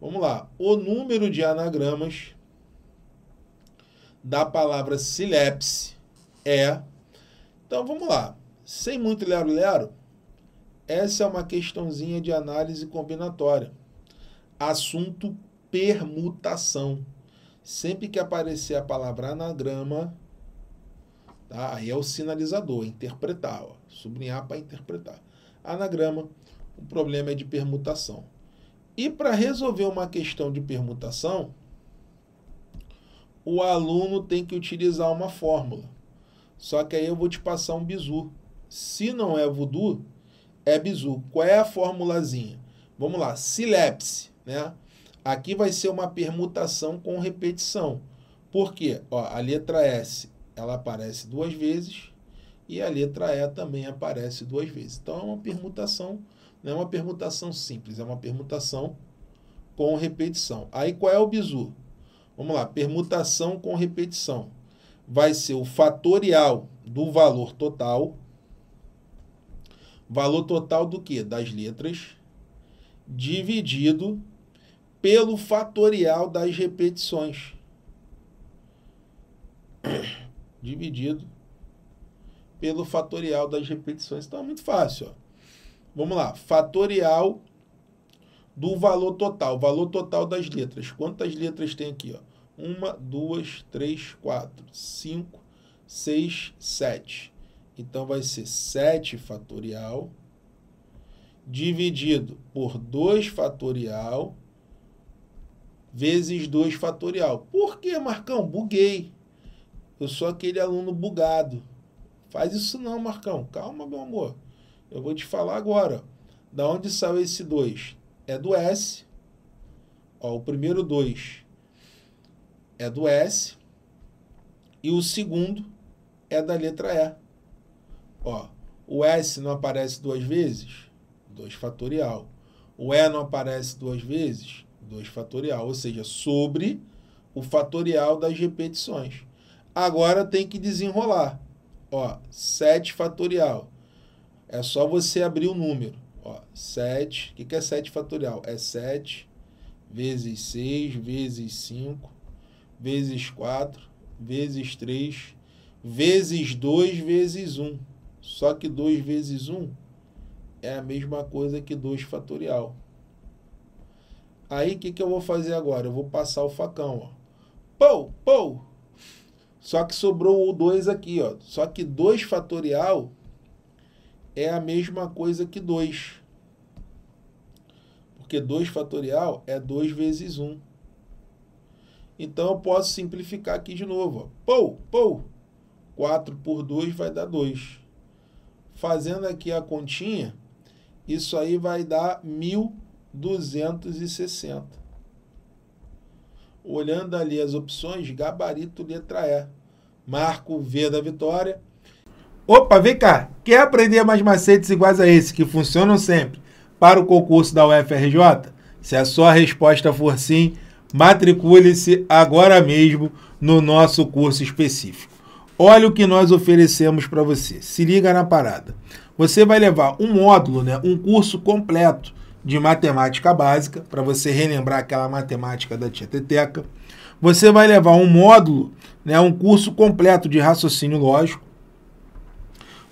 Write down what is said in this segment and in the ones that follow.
Vamos lá. O número de anagramas da palavra silepse é. Então vamos lá. Sem muito lero-lero, essa é uma questãozinha de análise combinatória. Assunto permutação. Sempre que aparecer a palavra anagrama, tá? aí é o sinalizador, interpretar. Ó. Sublinhar para interpretar. Anagrama, o problema é de permutação. E para resolver uma questão de permutação, o aluno tem que utilizar uma fórmula. Só que aí eu vou te passar um bizu. Se não é voodoo, é bizu. Qual é a formulazinha? Vamos lá, silepse, né? Aqui vai ser uma permutação com repetição. Por quê? Ó, a letra S, ela aparece duas vezes e a letra E também aparece duas vezes. Então é uma permutação não é uma permutação simples, é uma permutação com repetição. Aí qual é o bizu? Vamos lá, permutação com repetição. Vai ser o fatorial do valor total. Valor total do que? Das letras. Dividido pelo fatorial das repetições. Dividido pelo fatorial das repetições. Então é muito fácil. Ó. Vamos lá. Fatorial do valor total. Valor total das letras. Quantas letras tem aqui? Ó? Uma, duas, três, quatro, cinco, seis, sete. Então, vai ser 7 fatorial dividido por 2 fatorial vezes 2 fatorial. Por que, Marcão? Buguei. Eu sou aquele aluno bugado. Faz isso não, Marcão. Calma, meu amor. Eu vou te falar agora. Da onde saiu esse 2? É do S. Ó, o primeiro 2 é do S. E o segundo é da letra E. Ó, o S não aparece duas vezes? 2 fatorial. O E não aparece duas vezes? 2 fatorial. Ou seja, sobre o fatorial das repetições. Agora tem que desenrolar. Ó, 7 fatorial é só você abrir o número. Ó, 7. O que, que é 7 fatorial? É 7 vezes 6, vezes 5, vezes 4, vezes 3, vezes 2, vezes 1. Só que 2 vezes 1 é a mesma coisa que 2 fatorial. Aí o que, que eu vou fazer agora? Eu vou passar o facão. Ó. Pou, pou. Só que sobrou o 2 aqui. Ó. Só que 2 fatorial é a mesma coisa que 2. Porque 2 fatorial é 2 vezes 1. Um. Então eu posso simplificar aqui de novo. Ó. Pou, pou. 4 por 2 vai dar 2. Fazendo aqui a continha, isso aí vai dar 1.260. Olhando ali as opções, gabarito letra E. Marco V da vitória. Opa, vem cá, quer aprender mais macetes iguais a esse que funcionam sempre para o concurso da UFRJ? Se a sua resposta for sim, matricule-se agora mesmo no nosso curso específico. Olha o que nós oferecemos para você. Se liga na parada. Você vai levar um módulo, né, um curso completo de matemática básica, para você relembrar aquela matemática da tia Teteca. Você vai levar um módulo, né, um curso completo de raciocínio lógico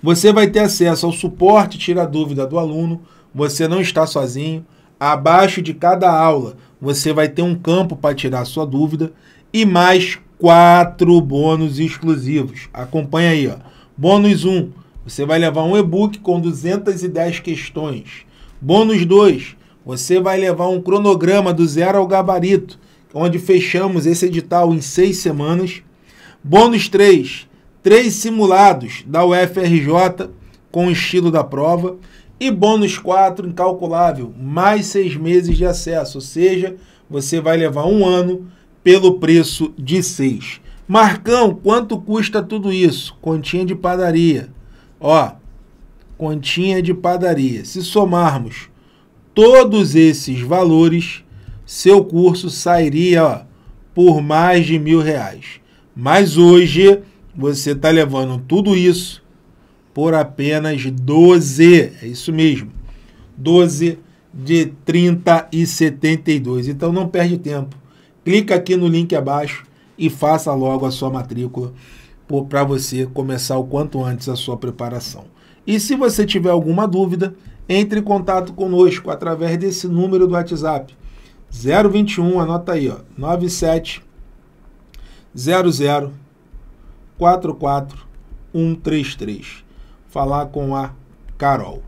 você vai ter acesso ao suporte Tira Dúvida do aluno, você não está sozinho. Abaixo de cada aula, você vai ter um campo para tirar a sua dúvida e mais quatro bônus exclusivos. Acompanha aí, ó. Bônus 1, um, você vai levar um e-book com 210 questões. Bônus 2, você vai levar um cronograma do zero ao gabarito, onde fechamos esse edital em seis semanas. Bônus 3, três simulados da UFRJ com o estilo da prova e bônus 4 incalculável, mais seis meses de acesso, ou seja, você vai levar um ano pelo preço de seis. Marcão, quanto custa tudo isso? Continha de padaria. Ó, continha de padaria. Se somarmos todos esses valores, seu curso sairia ó, por mais de mil reais. Mas hoje você está levando tudo isso por apenas 12, é isso mesmo, 12 de 30 e 72. Então não perde tempo, clica aqui no link abaixo e faça logo a sua matrícula para você começar o quanto antes a sua preparação. E se você tiver alguma dúvida, entre em contato conosco através desse número do WhatsApp 021, anota aí, ó, 9700 44133. Falar com a Carol.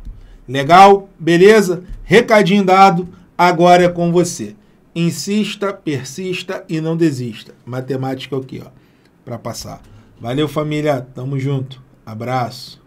Legal? Beleza? Recadinho dado, agora é com você. Insista, persista e não desista. Matemática aqui, é ó, para passar. Valeu, família. Tamo junto. Abraço.